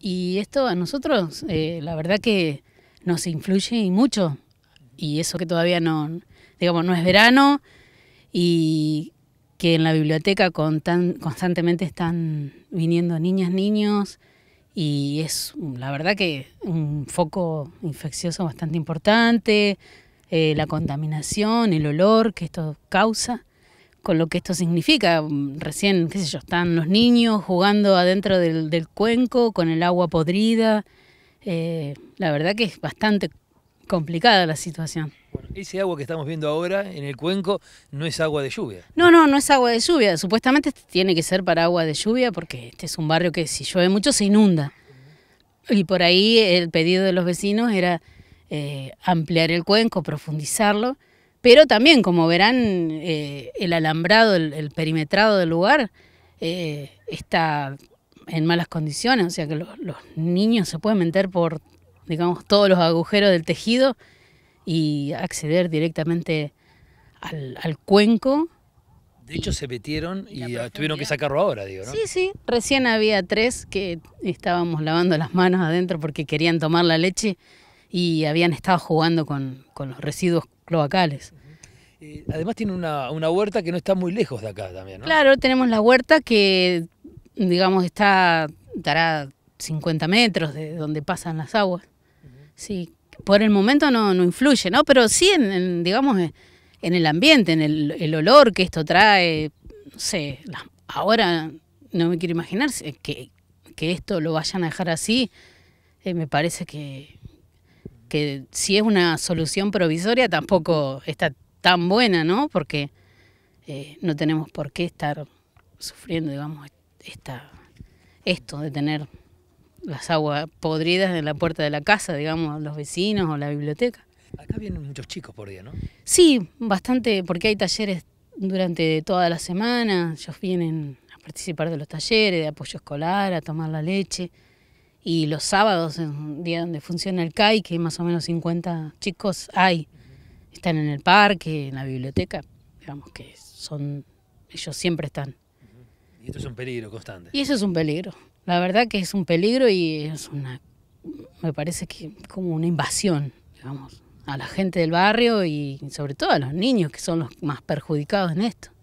Y esto a nosotros, eh, la verdad que nos influye mucho. Y eso que todavía no, digamos, no es verano y que en la biblioteca con tan, constantemente están viniendo niñas, niños, y es la verdad que un foco infeccioso bastante importante, eh, la contaminación, el olor que esto causa con lo que esto significa. Recién, qué sé yo, están los niños jugando adentro del, cuenco con el agua podrida. Eh, la verdad que es bastante complicada la situación. ese agua que estamos viendo ahora en el cuenco no es agua de lluvia. No, no, no es agua de lluvia. Supuestamente tiene que ser para agua de lluvia porque este es un barrio que si llueve mucho se inunda. Y por ahí el pedido de los vecinos era eh, ampliar el cuenco, profundizarlo pero también, como verán, eh, el alambrado, el, perimetrado del lugar eh, está en malas condiciones, o sea que los niños se pueden meter por, digamos, todos los agujeros del tejido y acceder directamente al, cuenco. De hecho, se metieron y, y ah, tuvieron que sacarlo ahora, digo, ¿no? Sí, sí. Recién había tres que estábamos lavando las manos adentro porque querían tomar la leche y habían estado jugando con, los residuos cloacales. Eh, además tiene una, huerta que no está muy lejos de acá también, ¿no? Claro, tenemos la huerta que, digamos, está, dará 50 metros de donde pasan las aguas. Sí, por el momento no, influye, ¿no? Pero sí, en, digamos, en el ambiente, en el, olor que esto trae, no sé, ahora no me quiero imaginar que, esto lo vayan a dejar así, eh, me parece que que si es una solución provisoria tampoco está tan buena, ¿no? Porque eh, no tenemos por qué estar sufriendo, digamos, esta, esto de tener las aguas podridas en la puerta de la casa, digamos, los vecinos o la biblioteca. Acá vienen muchos chicos por día, ¿no? Sí, bastante, porque hay talleres durante toda la semana, ellos vienen a participar de los talleres, de apoyo escolar, a tomar la leche y los sábados es un día donde funciona el CAI, que más o menos 50 chicos hay. Están en el parque, en la biblioteca, digamos que son, ellos siempre están. Y esto es un peligro constante. Y eso es un peligro. La verdad que es un peligro y es una, me parece que como una invasión, digamos, a la gente del barrio y sobre todo a los niños que son los más perjudicados en esto.